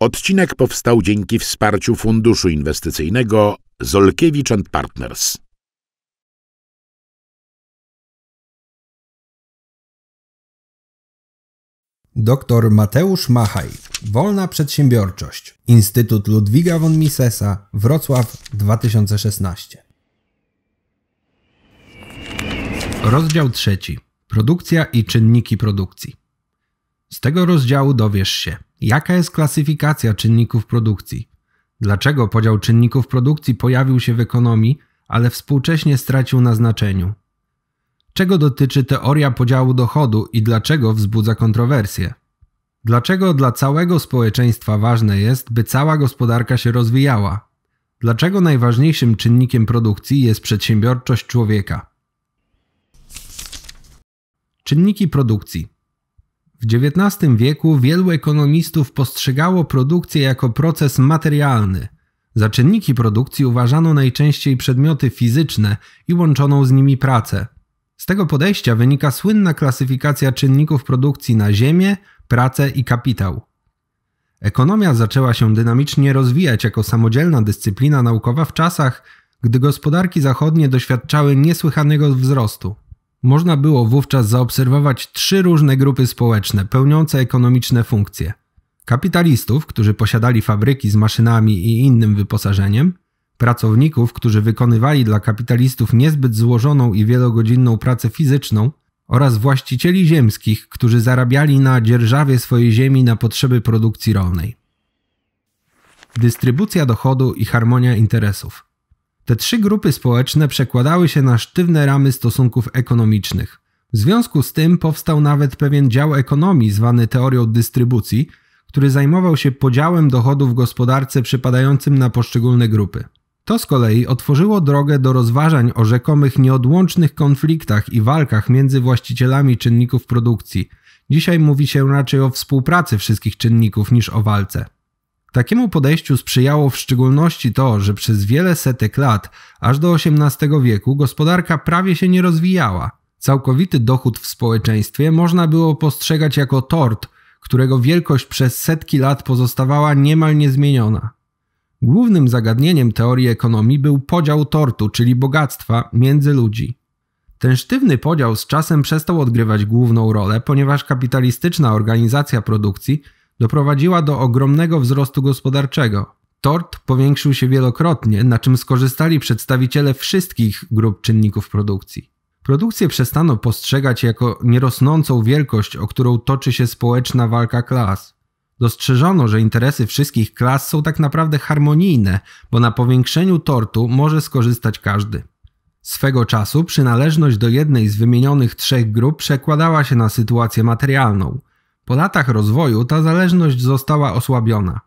Odcinek powstał dzięki wsparciu Funduszu Inwestycyjnego Zolkiewicz Partners. Doktor Mateusz Machaj, Wolna Przedsiębiorczość, Instytut Ludwiga von Misesa, Wrocław 2016. Rozdział trzeci. Produkcja i czynniki produkcji. Z tego rozdziału dowiesz się – Jaka jest klasyfikacja czynników produkcji? Dlaczego podział czynników produkcji pojawił się w ekonomii, ale współcześnie stracił na znaczeniu? Czego dotyczy teoria podziału dochodu i dlaczego wzbudza kontrowersje? Dlaczego dla całego społeczeństwa ważne jest, by cała gospodarka się rozwijała? Dlaczego najważniejszym czynnikiem produkcji jest przedsiębiorczość człowieka? Czynniki produkcji w XIX wieku wielu ekonomistów postrzegało produkcję jako proces materialny. Za czynniki produkcji uważano najczęściej przedmioty fizyczne i łączoną z nimi pracę. Z tego podejścia wynika słynna klasyfikacja czynników produkcji na ziemię, pracę i kapitał. Ekonomia zaczęła się dynamicznie rozwijać jako samodzielna dyscyplina naukowa w czasach, gdy gospodarki zachodnie doświadczały niesłychanego wzrostu. Można było wówczas zaobserwować trzy różne grupy społeczne pełniące ekonomiczne funkcje. Kapitalistów, którzy posiadali fabryki z maszynami i innym wyposażeniem, pracowników, którzy wykonywali dla kapitalistów niezbyt złożoną i wielogodzinną pracę fizyczną, oraz właścicieli ziemskich, którzy zarabiali na dzierżawie swojej ziemi na potrzeby produkcji rolnej. Dystrybucja dochodu i harmonia interesów. Te trzy grupy społeczne przekładały się na sztywne ramy stosunków ekonomicznych. W związku z tym powstał nawet pewien dział ekonomii zwany teorią dystrybucji, który zajmował się podziałem dochodów w gospodarce przypadającym na poszczególne grupy. To z kolei otworzyło drogę do rozważań o rzekomych nieodłącznych konfliktach i walkach między właścicielami czynników produkcji. Dzisiaj mówi się raczej o współpracy wszystkich czynników niż o walce. Takiemu podejściu sprzyjało w szczególności to, że przez wiele setek lat, aż do XVIII wieku, gospodarka prawie się nie rozwijała. Całkowity dochód w społeczeństwie można było postrzegać jako tort, którego wielkość przez setki lat pozostawała niemal niezmieniona. Głównym zagadnieniem teorii ekonomii był podział tortu, czyli bogactwa, między ludzi. Ten sztywny podział z czasem przestał odgrywać główną rolę, ponieważ kapitalistyczna organizacja produkcji – doprowadziła do ogromnego wzrostu gospodarczego. Tort powiększył się wielokrotnie, na czym skorzystali przedstawiciele wszystkich grup czynników produkcji. Produkcję przestano postrzegać jako nierosnącą wielkość, o którą toczy się społeczna walka klas. Dostrzeżono, że interesy wszystkich klas są tak naprawdę harmonijne, bo na powiększeniu tortu może skorzystać każdy. Swego czasu przynależność do jednej z wymienionych trzech grup przekładała się na sytuację materialną. Po latach rozwoju ta zależność została osłabiona.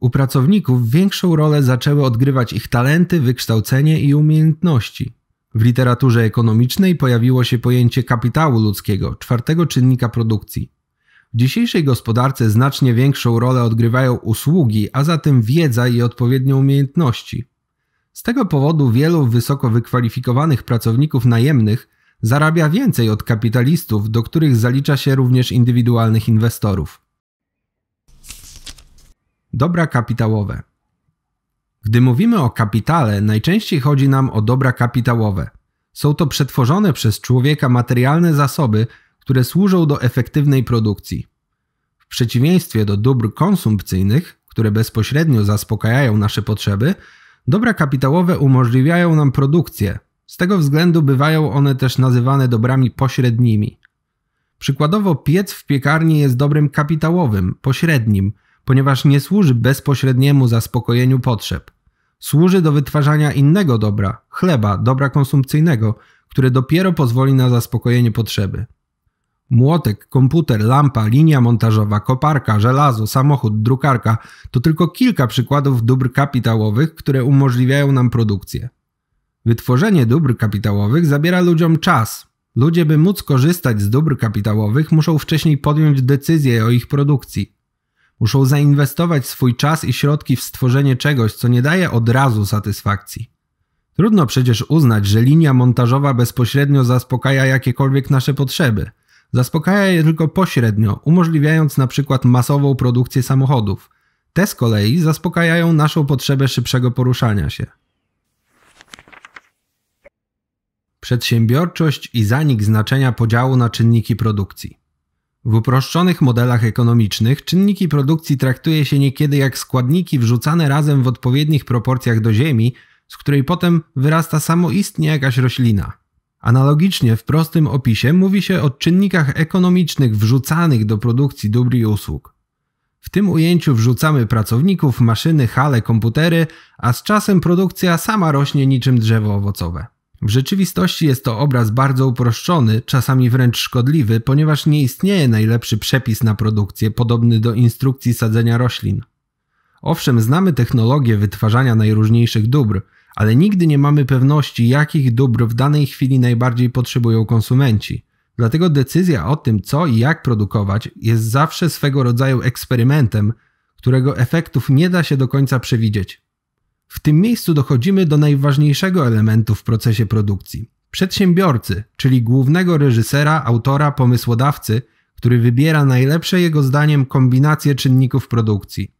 U pracowników większą rolę zaczęły odgrywać ich talenty, wykształcenie i umiejętności. W literaturze ekonomicznej pojawiło się pojęcie kapitału ludzkiego, czwartego czynnika produkcji. W dzisiejszej gospodarce znacznie większą rolę odgrywają usługi, a zatem wiedza i odpowiednie umiejętności. Z tego powodu wielu wysoko wykwalifikowanych pracowników najemnych zarabia więcej od kapitalistów, do których zalicza się również indywidualnych inwestorów. Dobra kapitałowe. Gdy mówimy o kapitale, najczęściej chodzi nam o dobra kapitałowe. Są to przetworzone przez człowieka materialne zasoby, które służą do efektywnej produkcji. W przeciwieństwie do dóbr konsumpcyjnych, które bezpośrednio zaspokajają nasze potrzeby, dobra kapitałowe umożliwiają nam produkcję, z tego względu bywają one też nazywane dobrami pośrednimi. Przykładowo piec w piekarni jest dobrem kapitałowym, pośrednim, ponieważ nie służy bezpośredniemu zaspokojeniu potrzeb. Służy do wytwarzania innego dobra, chleba, dobra konsumpcyjnego, które dopiero pozwoli na zaspokojenie potrzeby. Młotek, komputer, lampa, linia montażowa, koparka, żelazo, samochód, drukarka to tylko kilka przykładów dóbr kapitałowych, które umożliwiają nam produkcję. Wytworzenie dóbr kapitałowych zabiera ludziom czas. Ludzie, by móc korzystać z dóbr kapitałowych, muszą wcześniej podjąć decyzję o ich produkcji. Muszą zainwestować swój czas i środki w stworzenie czegoś, co nie daje od razu satysfakcji. Trudno przecież uznać, że linia montażowa bezpośrednio zaspokaja jakiekolwiek nasze potrzeby. Zaspokaja je tylko pośrednio, umożliwiając na przykład masową produkcję samochodów. Te z kolei zaspokajają naszą potrzebę szybszego poruszania się. przedsiębiorczość i zanik znaczenia podziału na czynniki produkcji. W uproszczonych modelach ekonomicznych czynniki produkcji traktuje się niekiedy jak składniki wrzucane razem w odpowiednich proporcjach do ziemi, z której potem wyrasta samoistnie jakaś roślina. Analogicznie w prostym opisie mówi się o czynnikach ekonomicznych wrzucanych do produkcji dóbr i usług. W tym ujęciu wrzucamy pracowników, maszyny, hale, komputery, a z czasem produkcja sama rośnie niczym drzewo owocowe. W rzeczywistości jest to obraz bardzo uproszczony, czasami wręcz szkodliwy, ponieważ nie istnieje najlepszy przepis na produkcję podobny do instrukcji sadzenia roślin. Owszem, znamy technologię wytwarzania najróżniejszych dóbr, ale nigdy nie mamy pewności, jakich dóbr w danej chwili najbardziej potrzebują konsumenci. Dlatego decyzja o tym, co i jak produkować, jest zawsze swego rodzaju eksperymentem, którego efektów nie da się do końca przewidzieć. W tym miejscu dochodzimy do najważniejszego elementu w procesie produkcji. Przedsiębiorcy, czyli głównego reżysera, autora, pomysłodawcy, który wybiera najlepsze jego zdaniem kombinacje czynników produkcji.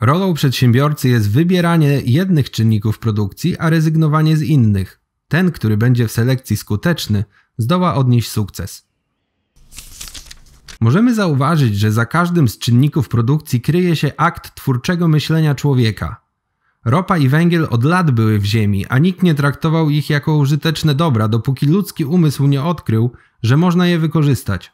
Rolą przedsiębiorcy jest wybieranie jednych czynników produkcji, a rezygnowanie z innych. Ten, który będzie w selekcji skuteczny, zdoła odnieść sukces. Możemy zauważyć, że za każdym z czynników produkcji kryje się akt twórczego myślenia człowieka. Ropa i węgiel od lat były w ziemi, a nikt nie traktował ich jako użyteczne dobra, dopóki ludzki umysł nie odkrył, że można je wykorzystać.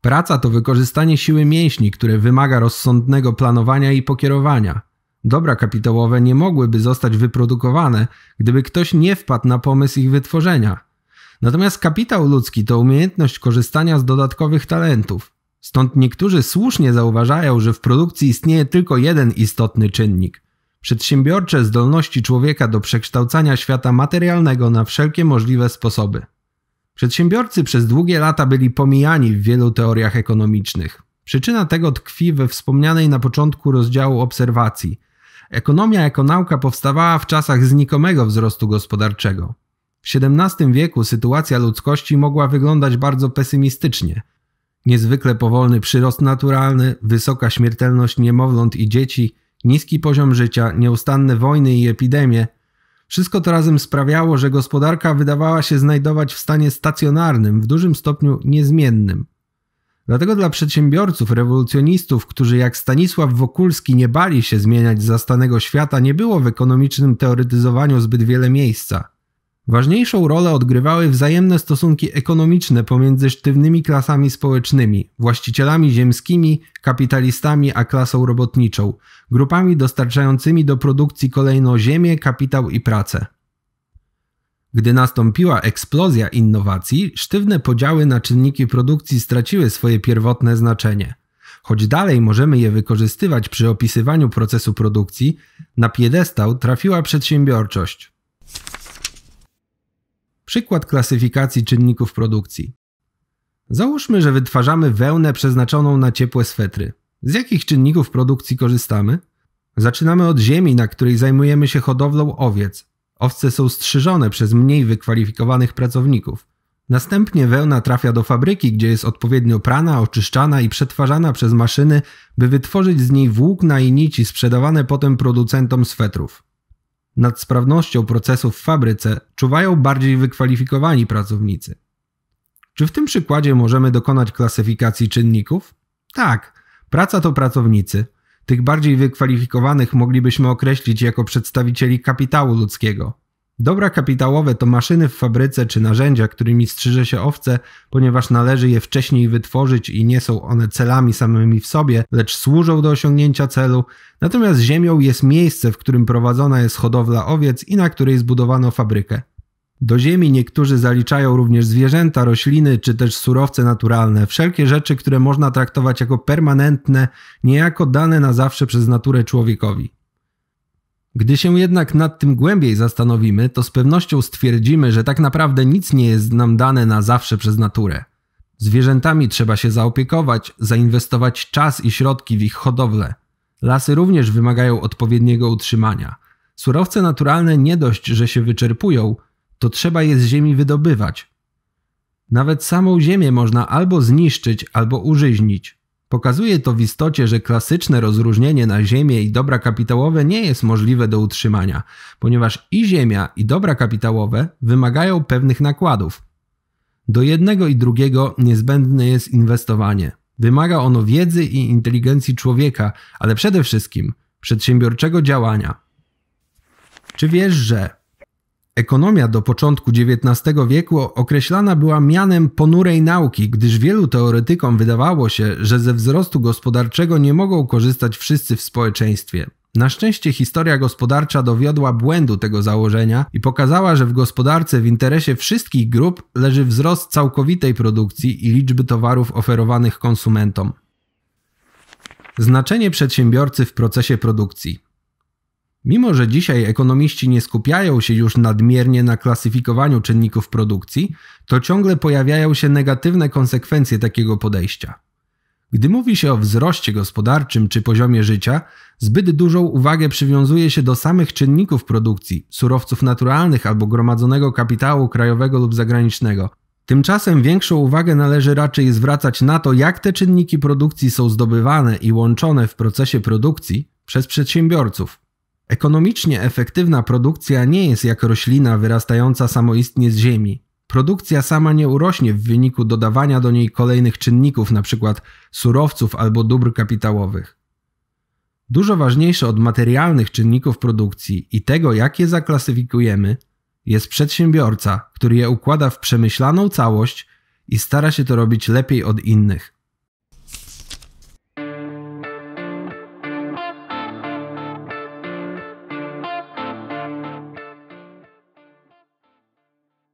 Praca to wykorzystanie siły mięśni, które wymaga rozsądnego planowania i pokierowania. Dobra kapitałowe nie mogłyby zostać wyprodukowane, gdyby ktoś nie wpadł na pomysł ich wytworzenia. Natomiast kapitał ludzki to umiejętność korzystania z dodatkowych talentów. Stąd niektórzy słusznie zauważają, że w produkcji istnieje tylko jeden istotny czynnik przedsiębiorcze zdolności człowieka do przekształcania świata materialnego na wszelkie możliwe sposoby. Przedsiębiorcy przez długie lata byli pomijani w wielu teoriach ekonomicznych. Przyczyna tego tkwi we wspomnianej na początku rozdziału obserwacji. Ekonomia jako nauka powstawała w czasach znikomego wzrostu gospodarczego. W XVII wieku sytuacja ludzkości mogła wyglądać bardzo pesymistycznie. Niezwykle powolny przyrost naturalny, wysoka śmiertelność niemowląt i dzieci – niski poziom życia, nieustanne wojny i epidemie wszystko to razem sprawiało, że gospodarka wydawała się znajdować w stanie stacjonarnym, w dużym stopniu niezmiennym. Dlatego dla przedsiębiorców, rewolucjonistów, którzy jak Stanisław Wokulski nie bali się zmieniać zastanego świata, nie było w ekonomicznym teoretyzowaniu zbyt wiele miejsca. Ważniejszą rolę odgrywały wzajemne stosunki ekonomiczne pomiędzy sztywnymi klasami społecznymi, właścicielami ziemskimi, kapitalistami a klasą robotniczą, grupami dostarczającymi do produkcji kolejno ziemię, kapitał i pracę. Gdy nastąpiła eksplozja innowacji, sztywne podziały na czynniki produkcji straciły swoje pierwotne znaczenie. Choć dalej możemy je wykorzystywać przy opisywaniu procesu produkcji, na piedestał trafiła przedsiębiorczość. Przykład klasyfikacji czynników produkcji. Załóżmy, że wytwarzamy wełnę przeznaczoną na ciepłe swetry. Z jakich czynników produkcji korzystamy? Zaczynamy od ziemi, na której zajmujemy się hodowlą owiec. Owce są strzyżone przez mniej wykwalifikowanych pracowników. Następnie wełna trafia do fabryki, gdzie jest odpowiednio prana, oczyszczana i przetwarzana przez maszyny, by wytworzyć z niej włókna i nici sprzedawane potem producentom swetrów. Nad sprawnością procesów w fabryce czuwają bardziej wykwalifikowani pracownicy. Czy w tym przykładzie możemy dokonać klasyfikacji czynników? Tak, praca to pracownicy. Tych bardziej wykwalifikowanych moglibyśmy określić jako przedstawicieli kapitału ludzkiego, Dobra kapitałowe to maszyny w fabryce czy narzędzia, którymi strzyże się owce, ponieważ należy je wcześniej wytworzyć i nie są one celami samymi w sobie, lecz służą do osiągnięcia celu. Natomiast ziemią jest miejsce, w którym prowadzona jest hodowla owiec i na której zbudowano fabrykę. Do ziemi niektórzy zaliczają również zwierzęta, rośliny czy też surowce naturalne, wszelkie rzeczy, które można traktować jako permanentne, niejako dane na zawsze przez naturę człowiekowi. Gdy się jednak nad tym głębiej zastanowimy, to z pewnością stwierdzimy, że tak naprawdę nic nie jest nam dane na zawsze przez naturę. Zwierzętami trzeba się zaopiekować, zainwestować czas i środki w ich hodowlę. Lasy również wymagają odpowiedniego utrzymania. Surowce naturalne nie dość, że się wyczerpują, to trzeba je z ziemi wydobywać. Nawet samą ziemię można albo zniszczyć, albo użyźnić. Pokazuje to w istocie, że klasyczne rozróżnienie na ziemię i dobra kapitałowe nie jest możliwe do utrzymania, ponieważ i ziemia, i dobra kapitałowe wymagają pewnych nakładów. Do jednego i drugiego niezbędne jest inwestowanie. Wymaga ono wiedzy i inteligencji człowieka, ale przede wszystkim przedsiębiorczego działania. Czy wiesz, że Ekonomia do początku XIX wieku określana była mianem ponurej nauki, gdyż wielu teoretykom wydawało się, że ze wzrostu gospodarczego nie mogą korzystać wszyscy w społeczeństwie. Na szczęście historia gospodarcza dowiodła błędu tego założenia i pokazała, że w gospodarce w interesie wszystkich grup leży wzrost całkowitej produkcji i liczby towarów oferowanych konsumentom. Znaczenie przedsiębiorcy w procesie produkcji. Mimo, że dzisiaj ekonomiści nie skupiają się już nadmiernie na klasyfikowaniu czynników produkcji, to ciągle pojawiają się negatywne konsekwencje takiego podejścia. Gdy mówi się o wzroście gospodarczym czy poziomie życia, zbyt dużą uwagę przywiązuje się do samych czynników produkcji, surowców naturalnych albo gromadzonego kapitału krajowego lub zagranicznego. Tymczasem większą uwagę należy raczej zwracać na to, jak te czynniki produkcji są zdobywane i łączone w procesie produkcji przez przedsiębiorców, Ekonomicznie efektywna produkcja nie jest jak roślina wyrastająca samoistnie z ziemi. Produkcja sama nie urośnie w wyniku dodawania do niej kolejnych czynników, np. surowców albo dóbr kapitałowych. Dużo ważniejsze od materialnych czynników produkcji i tego, jak je zaklasyfikujemy, jest przedsiębiorca, który je układa w przemyślaną całość i stara się to robić lepiej od innych.